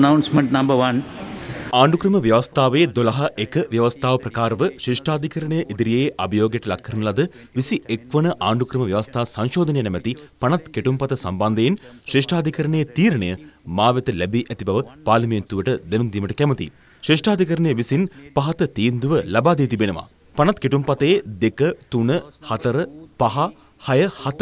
announcement number one. ආණ්ඩුක්‍රම ව්‍යවස්ථාවේ දොළහ එක ව්‍යවස්ථාව ප්‍රකාරව ශිෂ්ඨාධිකරණය ඉදිරියේ අභියෝගයට ලක්කරන ලද විසි එක්වන ආණ්ඩුක්‍රම ව්‍යවස්ථා සංශෝධනය නැමැති පනත් කෙටුම්පත සම්බන්ධයෙන් ශ්‍රේෂ්ඨාධිකරණයේ තීරණය මාවත ලැබී ඇති බව පාලිමේන්තුවට දෙනුම්දීමට කැමති. ශ්‍රේෂ්ඨාධිකරණය විසින් පහත තීන්දුව ලබා දී තිබෙනවා. පනත් කෙටුම්පතේ දෙක තුන හතර පහ හය හත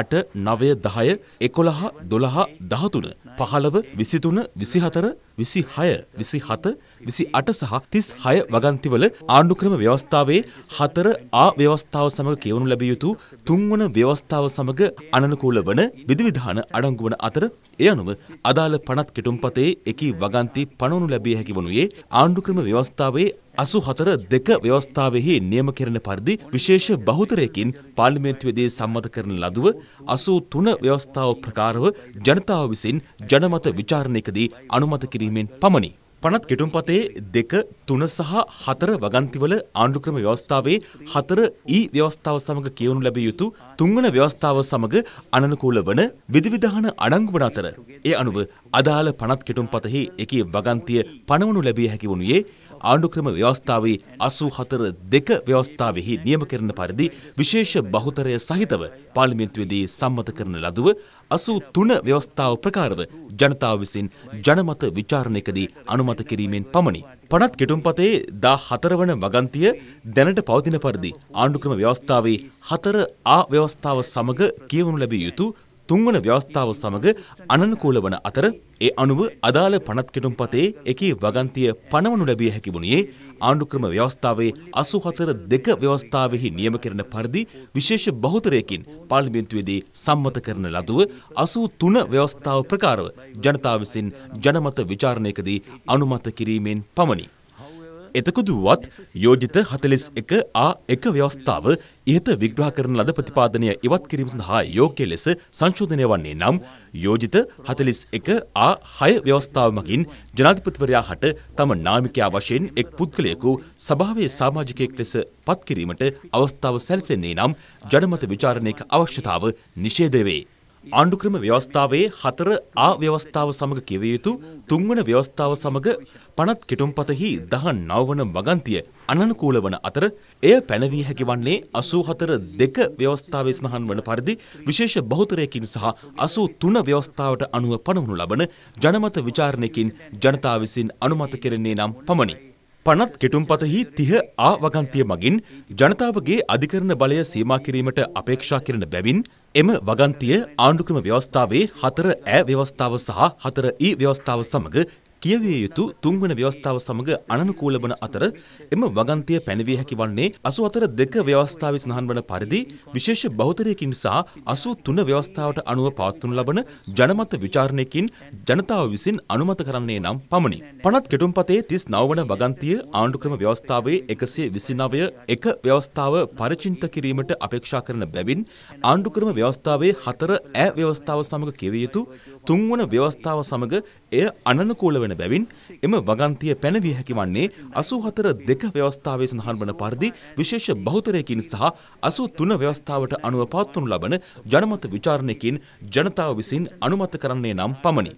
අට නවය දහය එකොළහ දොළහ දහතුන පහළව විසිතුන විසිහතර විසි හය විසි හත විසි අට සහ තිස් හය වගන්තිවල ආණ්ඩුක්‍රම ව්‍යවස්ථාවේ හතර ආ ව්‍යවස්ථාව සමඟ කියවනු ලැබිය යුතු තුන්වන ව්‍යවස්ථාව සමඟ අනනුකූල වන විධවිධාන අඩංගුවන අතර එය අනුව අදාළ පනත් කෙටුම්පතේ එකී වගන්ති පනවනු ලැබිය හැකි වනුයේ ආණ්ඩුක්‍රම ව්‍යවස්ථාවේ අසු හතර දෙක ව්‍යවස්ථාවෙහි නියම කරන පරිදි විශේෂ බහුතරයකින් පාර්ලිමේන්තුවේදී සම්මත කරන ලදුව අසූ තුන ව්‍යවස්ථාව ප්‍රකාරව ජනතාව විසින් ජනමත විචාරණයකදී අනුමත කිරීමෙන් පමණි. පනත් කෙටුම්පතේ දෙක තුන සහ හතර වගන්තිවල ආණ්ඩුක්‍රම ව්‍යවස්ථාවේ හතර ඊ ව්‍යවස්ථාව සමඟ කියවනු ලැබිය යුතු තුන්වන ව්‍යවස්ථාව සමඟ අනනුකූල වන විධවිධාන අඩංගුවන අතර ඒ අනුව අදාළ පනත් කෙටුම්පතෙහි එකී වගන්තිය පනවනු ලැබිය හැකි වනුයේ ආණ්ඩුක්‍රම ව්‍යවස්ථාවේ 84 දෙක ව්‍යවස්ථාවෙහි නියම කරන පරිදි විශේෂ බහුතරය සහිතව පාර්ලිමේන්තුවේදී සම්මත කරන ලදුව 83 ව්‍යවස්ථාව ප්‍රකාරව ජනතාව විසින් ජනමත විචාරණයකදී අනුමත කිරීමෙන් පමණි. පනත් කෙටුම්පතේ 14 වන වගන්තිය දැනට පවතින පරිදි ආණ්ඩුක්‍රම ව්‍යවස්ථාවේ 4 ආ ව්‍යවස්ථාව සමග කියවනු ලැබිය යුතු තුන්වන ව්‍යවස්ථාව සමග අනනුකූල වන අතර ඒ අනුව අදාළ පනත් කෙටුම්පතේ එකී වගන්තිය පනවනු ලැබිය හැකි වුණේ ආණ්ඩුක්‍රම ව්‍යවස්ථාවේ 84 දෙක ව්‍යවස්ථාවෙහි නියම කරන පරිදි විශේෂ බහුතරයකින් පාර්ලිමේන්තුවේදී සම්මත කරන ලදුව 83 ව්‍යවස්ථාව ප්‍රකාරව ජනතාව විසින් ජනමත විචාරණයකදී අනුමත කිරීමෙන් පමණි. එතකුදු වුවත් යෝජිත 41 ආ 1 ව්‍යවස්ථාව ඉහත විග්‍රහ කරන ලද ප්‍රතිපාදනය ඉවත් කිරීම සඳහා යෝග්‍ය ලෙස සංශෝධනය වන්නේ නම් යෝජිත 41 ආ 6 ව්‍යවස්ථාව මගින් ජනාධිපතිවරයා හට තම නාමිකයා වශයෙන් එක් පුද්ගලයෙකු සභාවේ සමාජිකයෙක් ලෙස පත් කිරීමට අවස්ථාව සැලසෙන්නේ නම් ජනමත විචාරණයක අවශ්‍යතාව නිෂේධ වේ. ආණ්ඩුක්‍රම ව්‍යවස්ථාවේ හතර ආ ව්‍යවස්ථාව සමග කිව යුතු තුන්වන ව්‍යවස්ථාව සමග පනත් කෙටුම්පතෙහි දහන් නවවන මගන්තිය අනනුකූල වන අතර එය පැනවී හැකි වන්නේ අසූ හතර දෙක ව්‍යවස්ථාවේ සඳහන් වන පරිදි විශේෂ බහුතරයකින් සහ අසූ තුන ව්‍යවස්ථාවට අනුව පනවනු ලබන ජනමත විචාරණයකින් ජනතාව විසින් අනුමත කෙරෙන්නේ නම් පමණි. පනත් කෙටුම්පතෙහි තිහ ආ වගන්තිය මගින් ජනතාවගේ අධිකරණ බලය සීමා කිරීමට අපේක්ෂා කරන බැවින් එම වගන්තිය ආණ්ඩුක්‍රම ව්‍යවස්ථාවේ හතර ඈ ව්‍යවස්ථාව සහ හතර ඊ ව්‍යවස්ථාව සමඟ කියවිය යුතු තුන්වන ව්‍යවස්ථාව සමග අනනුකූල වන අතර එම වගන්තිය පැනවිය හැකි වන්නේ 842 ව්‍යවස්ථාවේ සඳහන් වන පරිදි විශේෂ බහුතරයකින් සහ 83 ව්‍යවස්ථාවට අනුව පවත්වනු ලබන ජනමත විචාරණයකින් ජනතාව විසින් අනුමත කරන්නේ නම් පමණි. පනත් කෙටුම්පතේ 39 වන වගන්තිය ආණ්ඩුක්‍රම ව්‍යවස්ථාවේ 129 එක ව්‍යවස්ථාව පරිචින්ත කිරීමට අපේක්ෂා කරන බැවින් ආණ්ඩුක්‍රම ව්‍යවස්ථාවේ 4 ඈ ව්‍යවස්ථාව සමග කෙවිය යුතු තුන්වන ව්‍යවස්ථාව සමග එය අනනුකූල වෙන බැවින් එම වගන්තිය පැනවිය හැකි වන්නේ 84 දෙක ව්‍යවස්ථාවේ සඳහන් වන පරිදි විශේෂ බහුතරයකින් සහ 83 ව්‍යවස්ථාවට අනුව පවත්වනු ලබන ජනමත විචාරණයකින් ජනතාව විසින් අනුමත කරන්නේ නම් පමණි.